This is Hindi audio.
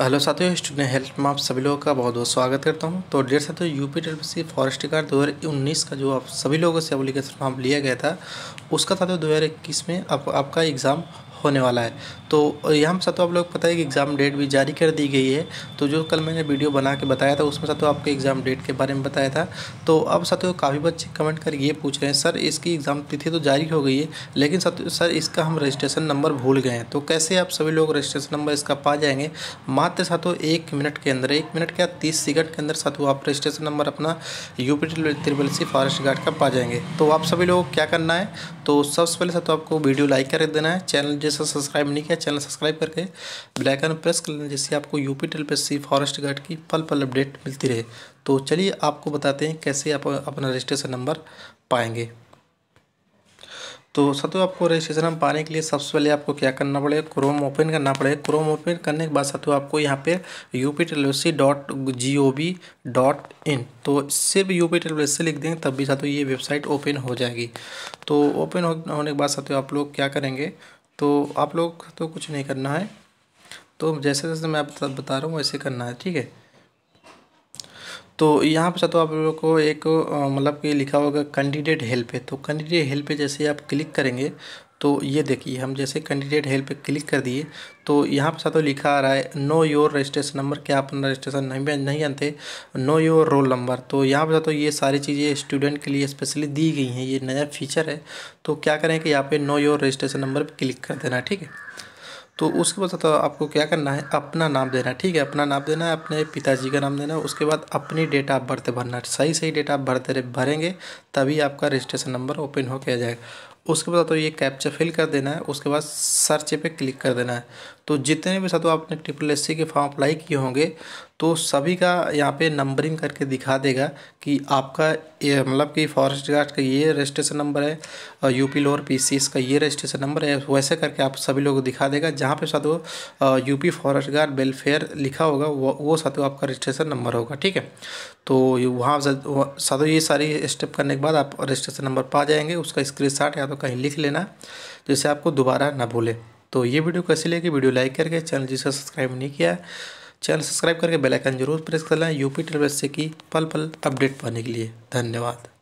हेलो साथियों स्टूडेंट हेल्प में आप सभी लोगों का बहुत बहुत स्वागत करता हूं तो डेढ़ साथियों यूपी सी फॉरेस्ट गार्ड दो हज़ार उन्नीस का जो आप सभी लोगों से अपलिकेशन फॉर्म लिया गया था उसका साथियों दो हज़ार इक्कीस में आप, आपका एग्ज़ाम होने वाला है तो यहाँ पर तो आप लोग पता है कि एग्ज़ाम डेट भी जारी कर दी गई है तो जो कल मैंने वीडियो बना के बताया था उसमें साथ आपके एग्ज़ाम डेट के बारे में बताया था तो अब साथ काफ़ी बच्चे कमेंट कर ये पूछ रहे हैं सर इसकी एग्ज़ाम तिथि तो जारी हो गई है लेकिन सर इसका हम रजिस्ट्रेशन नंबर भूल गए हैं तो कैसे आप सभी लोग रजिस्ट्रेशन नंबर इसका पा जाएंगे मात्र साथियों एक मिनट के अंदर एक मिनट क्या तीस सेकंड के अंदर साथ आप रजिस्ट्रेशन नंबर अपना UP triple C forest guard का पा जाएंगे तो आप सभी लोग क्या करना है तो सबसे पहले साथियों आपको वीडियो लाइक कर देना है चैनल जिस से सब्सक्राइब नहीं किया चैनल सब्सक्राइब करके ब्लैकन प्रेस कर लेना जिससे आपको यूपी टेल पे सी फॉरेस्ट गार्ड की पल पल अपडेट मिलती रहे तो चलिए आपको बताते हैं कैसे आप अपना रजिस्ट्रेशन नंबर पाएंगे तो साथियों आपको रजिस्ट्रेशन नंबर पाने के लिए सबसे पहले आपको क्या करना पड़ेगा क्रोम ओपन करना पड़ेगा क्रोम ओपन करने के बाद साथियों आपको यहाँ पे यू पी टेलवेसी dot G O V dot in तो सिर्फ यू पी टेलवेसी लिख देंगे तब भी साथियों ये वेबसाइट ओपन हो जाएगी तो ओपन होने के बाद साथियों आप लोग क्या करेंगे तो आप लोग तो कुछ नहीं करना है तो जैसे जैसे मैं आप बता रहा हूँ वैसे करना है ठीक है तो यहाँ पर तो आप लोगों को एक मतलब कि लिखा होगा कैंडिडेट हेल्प है तो कैंडिडेट हेल्प पे जैसे आप क्लिक करेंगे तो ये देखिए हम जैसे कैंडिडेट हेल्प पे क्लिक कर दिए तो यहाँ पर साथ लिखा आ रहा है नो योर रजिस्ट्रेशन नंबर क्या आप अपना रजिस्ट्रेशन नहीं नहीं जानते नो योर रोल नंबर तो यहाँ पर तो ये सारी चीज़ें स्टूडेंट के लिए स्पेशली दी गई हैं ये नया फीचर है तो क्या करें कि यहाँ पे नो योर रजिस्ट्रेशन नंबर पर क्लिक कर देना ठीक है तो उसके बाद तो आपको क्या करना है अपना नाम देना ठीक है अपना नाम देना है अपने पिताजी का नाम देना है उसके बाद अपनी डेट ऑफ बर्थ भरना सही सही डेट ऑफ बर्थ भरेंगे तभी आपका रजिस्ट्रेशन नंबर ओपन हो आ जाएगा उसके बाद तो ये कैप्चा फिल कर देना है उसके बाद सर्च पे क्लिक कर देना है तो जितने भी साथियों आपने ट्रिपल एस के फॉर्म अप्लाई किए होंगे तो सभी का यहाँ पे नंबरिंग करके दिखा देगा कि आपका ये मतलब कि फॉरेस्ट गार्ड का ये रजिस्ट्रेशन नंबर है यूपी लोअर पी का ये रजिस्ट्रेशन नंबर है वैसे करके आप सभी लोगों को दिखा देगा जहाँ पे साथियों यूपी फॉरेस्ट गार्ड वेलफेयर लिखा होगा वो वो साथियों आपका रजिस्ट्रेशन नंबर होगा ठीक है तो वहाँ साधु ये सारी स्टेप करने के बाद आप रजिस्ट्रेशन नंबर पा जाएंगे उसका स्क्रीन या तो पे कहीं लिख लेना जिससे तो आपको दोबारा ना भूले तो ये वीडियो कैसी लगी वीडियो लाइक करके चैनल जिसे सब्सक्राइब नहीं किया चैनल सब्सक्राइब करके बेलाइकन जरूर प्रेस कर लें यूपी ट्रेवल्स से की पल पल अपडेट पाने के लिए धन्यवाद